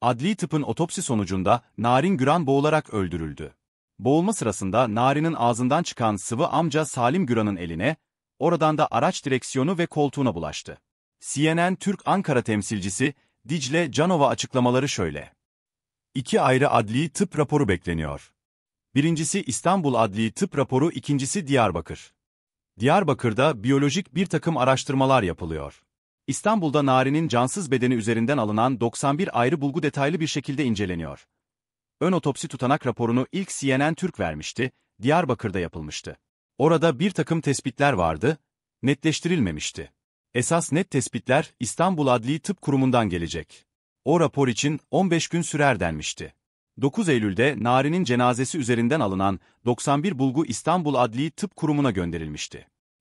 Adli tıpın otopsi sonucunda Narin Güran boğularak öldürüldü. Boğulma sırasında Narin'in ağzından çıkan sıvı amca Salim Güran'ın eline, oradan da araç direksiyonu ve koltuğuna bulaştı. CNN Türk Ankara temsilcisi Dicle Canova açıklamaları şöyle. İki ayrı adli tıp raporu bekleniyor. Birincisi İstanbul Adli Tıp raporu, ikincisi Diyarbakır. Diyarbakır'da biyolojik bir takım araştırmalar yapılıyor. İstanbul'da Nari'nin cansız bedeni üzerinden alınan 91 ayrı bulgu detaylı bir şekilde inceleniyor. Ön otopsi tutanak raporunu ilk CNN Türk vermişti, Diyarbakır'da yapılmıştı. Orada bir takım tespitler vardı, netleştirilmemişti. Esas net tespitler İstanbul Adli Tıp Kurumu'ndan gelecek. O rapor için 15 gün sürer denmişti. 9 Eylül'de Nari'nin cenazesi üzerinden alınan 91 bulgu İstanbul Adli Tıp Kurumu'na gönderilmişti.